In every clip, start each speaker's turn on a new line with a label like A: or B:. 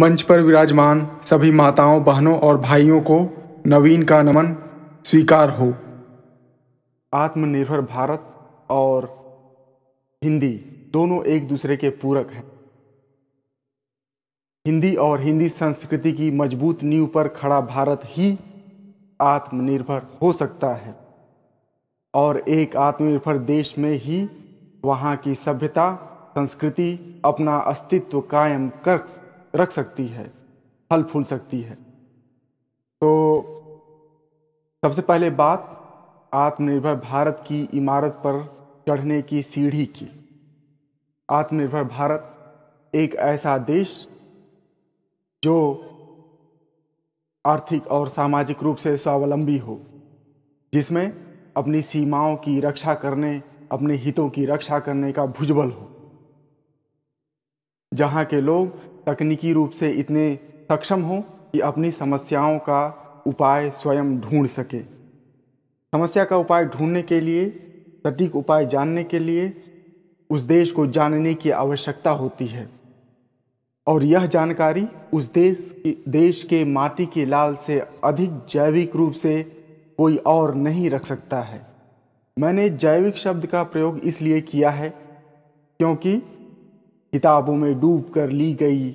A: मंच पर विराजमान सभी माताओं बहनों और भाइयों को नवीन का नमन स्वीकार हो आत्मनिर्भर भारत और हिंदी दोनों एक दूसरे के पूरक हैं हिंदी और हिंदी संस्कृति की मजबूत नींव पर खड़ा भारत ही आत्मनिर्भर हो सकता है और एक आत्मनिर्भर देश में ही वहाँ की सभ्यता संस्कृति अपना अस्तित्व कायम कर रख सकती है फल फूल सकती है तो सबसे पहले बात आत्मनिर्भर भारत की इमारत पर चढ़ने की सीढ़ी की आत्मनिर्भर भारत एक ऐसा देश जो आर्थिक और सामाजिक रूप से स्वावलंबी हो जिसमें अपनी सीमाओं की रक्षा करने अपने हितों की रक्षा करने का भुजबल हो जहाँ के लोग तकनीकी रूप से इतने सक्षम हों कि अपनी समस्याओं का उपाय स्वयं ढूंढ सके समस्या का उपाय ढूंढने के लिए सटीक उपाय जानने के लिए उस देश को जानने की आवश्यकता होती है और यह जानकारी उस देश की देश के माटी के लाल से अधिक जैविक रूप से कोई और नहीं रख सकता है मैंने जैविक शब्द का प्रयोग इसलिए किया है क्योंकि किताबों में डूब कर ली गई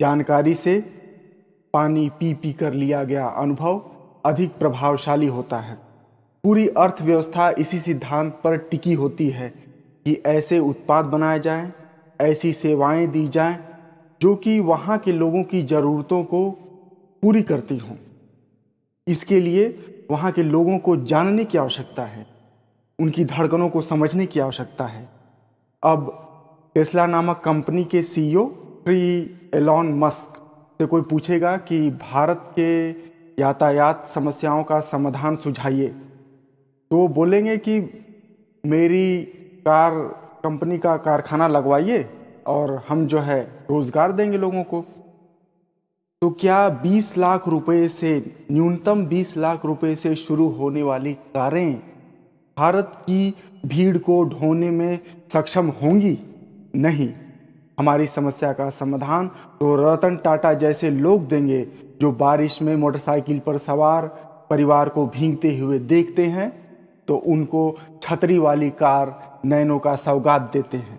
A: जानकारी से पानी पी पी कर लिया गया अनुभव अधिक प्रभावशाली होता है पूरी अर्थव्यवस्था इसी सिद्धांत पर टिकी होती है कि ऐसे उत्पाद बनाए जाएं, ऐसी सेवाएं दी जाएं, जो कि वहाँ के लोगों की ज़रूरतों को पूरी करती हों इसके लिए वहाँ के लोगों को जानने की आवश्यकता है उनकी धड़कनों को समझने की आवश्यकता है अब टेस्ला नामक कंपनी के सीईओ श्री एलॉन मस्क से कोई पूछेगा कि भारत के यातायात समस्याओं का समाधान सुझाइए तो बोलेंगे कि मेरी कार कंपनी का कारखाना लगवाइए और हम जो है रोज़गार देंगे लोगों को तो क्या 20 लाख रुपए से न्यूनतम 20 लाख रुपए से शुरू होने वाली कारें भारत की भीड़ को ढोने में सक्षम होंगी नहीं हमारी समस्या का समाधान तो रतन टाटा जैसे लोग देंगे जो बारिश में मोटरसाइकिल पर सवार परिवार को भींगते हुए देखते हैं तो उनको छतरी वाली कार नैनो का सौगात देते हैं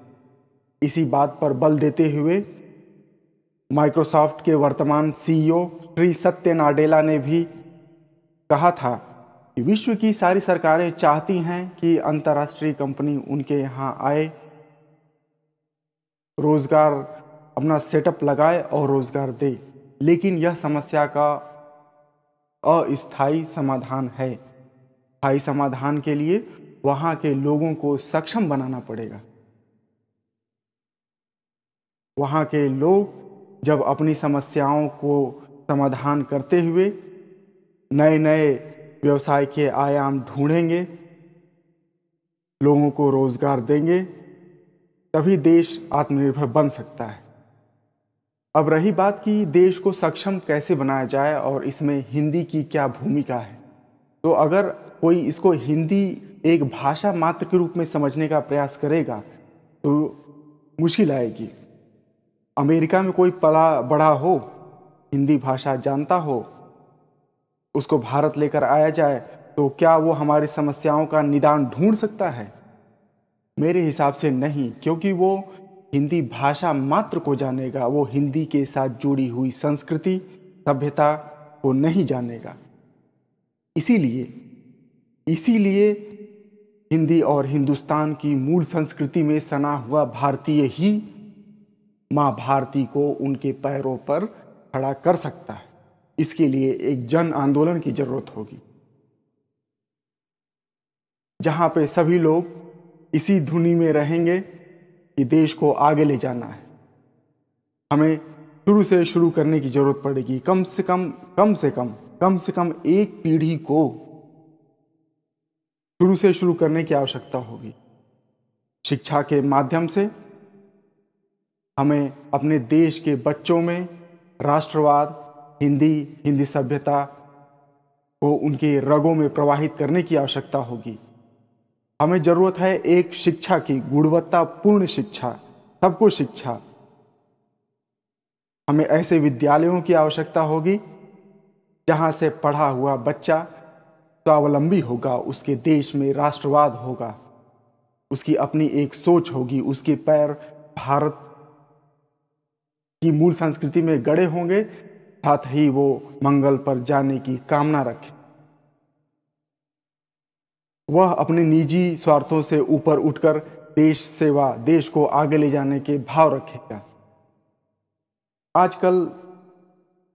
A: इसी बात पर बल देते हुए माइक्रोसॉफ्ट के वर्तमान सीईओ श्री सत्य नाडेला ने भी कहा था कि विश्व की सारी सरकारें चाहती हैं कि अंतर्राष्ट्रीय कंपनी उनके यहाँ आए रोज़गार अपना सेटअप लगाए और रोज़गार दे लेकिन यह समस्या का अस्थाई समाधान है स्थायी समाधान के लिए वहाँ के लोगों को सक्षम बनाना पड़ेगा वहाँ के लोग जब अपनी समस्याओं को समाधान करते हुए नए नए व्यवसाय के आयाम ढूंढेंगे लोगों को रोज़गार देंगे तभी देश आत्मनिर्भर बन सकता है अब रही बात कि देश को सक्षम कैसे बनाया जाए और इसमें हिंदी की क्या भूमिका है तो अगर कोई इसको हिंदी एक भाषा मात्र के रूप में समझने का प्रयास करेगा तो मुश्किल आएगी अमेरिका में कोई पला बड़ा हो हिंदी भाषा जानता हो उसको भारत लेकर आया जाए तो क्या वो हमारी समस्याओं का निदान ढूंढ सकता है मेरे हिसाब से नहीं क्योंकि वो हिंदी भाषा मात्र को जानेगा वो हिंदी के साथ जुड़ी हुई संस्कृति सभ्यता को नहीं जानेगा इसीलिए इसीलिए हिंदी और हिंदुस्तान की मूल संस्कृति में सना हुआ भारतीय ही माँ भारती को उनके पैरों पर खड़ा कर सकता है इसके लिए एक जन आंदोलन की जरूरत होगी जहाँ पे सभी लोग इसी धुनी में रहेंगे कि देश को आगे ले जाना है हमें शुरू से शुरू करने की ज़रूरत पड़ेगी कम से कम कम से कम कम से कम एक पीढ़ी को शुरू से शुरू करने की आवश्यकता होगी शिक्षा के माध्यम से हमें अपने देश के बच्चों में राष्ट्रवाद हिंदी हिंदी सभ्यता को उनके रगों में प्रवाहित करने की आवश्यकता होगी हमें ज़रूरत है एक शिक्षा की गुणवत्तापूर्ण शिक्षा सबको शिक्षा हमें ऐसे विद्यालयों की आवश्यकता होगी जहां से पढ़ा हुआ बच्चा स्वावलंबी होगा उसके देश में राष्ट्रवाद होगा उसकी अपनी एक सोच होगी उसके पैर भारत की मूल संस्कृति में गड़े होंगे साथ ही वो मंगल पर जाने की कामना रखें वह अपने निजी स्वार्थों से ऊपर उठकर देश सेवा देश को आगे ले जाने के भाव रखेगा आजकल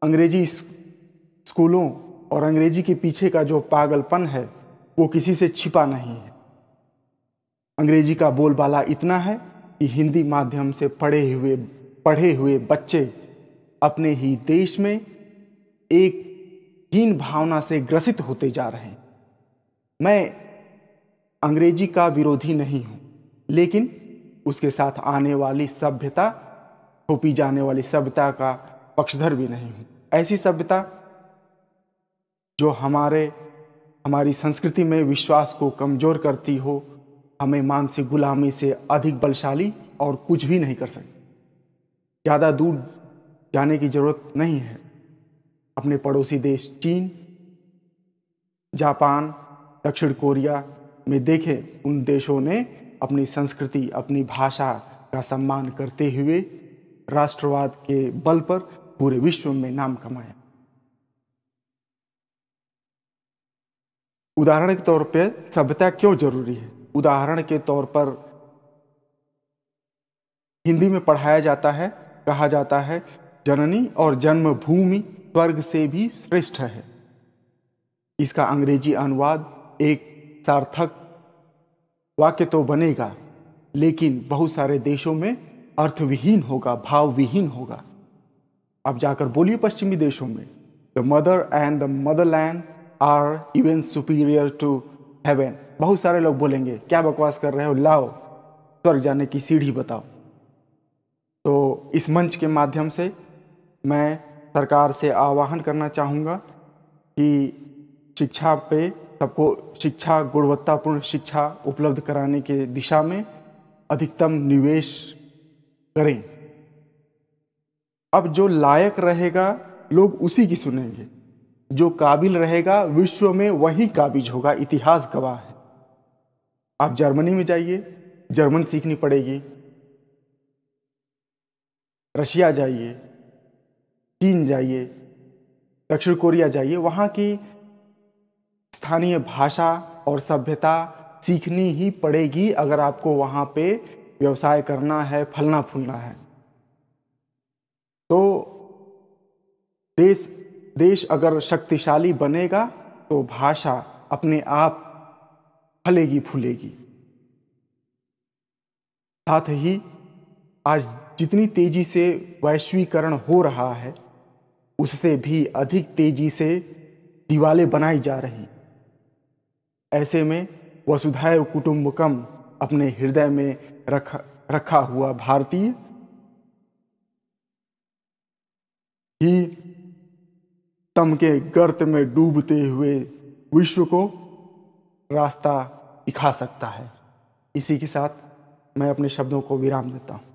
A: अंग्रेजी स्कूलों और अंग्रेजी के पीछे का जो पागलपन है वो किसी से छिपा नहीं है अंग्रेजी का बोलबाला इतना है कि हिंदी माध्यम से पढ़े हुए पढ़े हुए बच्चे अपने ही देश में एक हीन भावना से ग्रसित होते जा रहे हैं मैं अंग्रेजी का विरोधी नहीं हूँ लेकिन उसके साथ आने वाली सभ्यता थोपी जाने वाली सभ्यता का पक्षधर भी नहीं हूँ ऐसी सभ्यता जो हमारे हमारी संस्कृति में विश्वास को कमज़ोर करती हो हमें मानसिक गुलामी से अधिक बलशाली और कुछ भी नहीं कर सकती ज़्यादा दूर जाने की ज़रूरत नहीं है अपने पड़ोसी देश चीन जापान दक्षिण कोरिया में देखें उन देशों ने अपनी संस्कृति अपनी भाषा का सम्मान करते हुए राष्ट्रवाद के बल पर पूरे विश्व में नाम कमाया उदाहरण के तौर पर सभ्यता क्यों जरूरी है उदाहरण के तौर पर हिंदी में पढ़ाया जाता है कहा जाता है जननी और जन्मभूमि स्वर्ग से भी श्रेष्ठ है इसका अंग्रेजी अनुवाद एक सार्थक वाक्य तो बनेगा लेकिन बहुत सारे देशों में अर्थविहीन होगा भावविहीन होगा अब जाकर बोलिए पश्चिमी देशों में the mother and the motherland are even superior to heaven बहुत सारे लोग बोलेंगे क्या बकवास कर रहे हो लाओ स्वर्ग जाने की सीढ़ी बताओ तो इस मंच के माध्यम से मैं सरकार से आह्वान करना चाहूँगा कि शिक्षा पे सबको शिक्षा गुणवत्तापूर्ण शिक्षा उपलब्ध कराने के दिशा में अधिकतम निवेश करें अब जो लायक रहेगा लोग उसी की सुनेंगे जो काबिल रहेगा विश्व में वही काबिज होगा इतिहास गवाह है आप जर्मनी में जाइए जर्मन सीखनी पड़ेगी रशिया जाइए चीन जाइए दक्षिण कोरिया जाइए वहाँ की स्थानीय भाषा और सभ्यता सीखनी ही पड़ेगी अगर आपको वहाँ पे व्यवसाय करना है फलना फूलना है तो देश देश अगर शक्तिशाली बनेगा तो भाषा अपने आप फलेगी फूलेगी साथ ही आज जितनी तेजी से वैश्वीकरण हो रहा है उससे भी अधिक तेजी से दीवाले बनाई जा रही ऐसे में वसुधैव कुटुम्बकम अपने हृदय में रखा रखा हुआ भारतीय ही तम के गर्त में डूबते हुए विश्व को रास्ता दिखा सकता है इसी के साथ मैं अपने शब्दों को विराम देता हूँ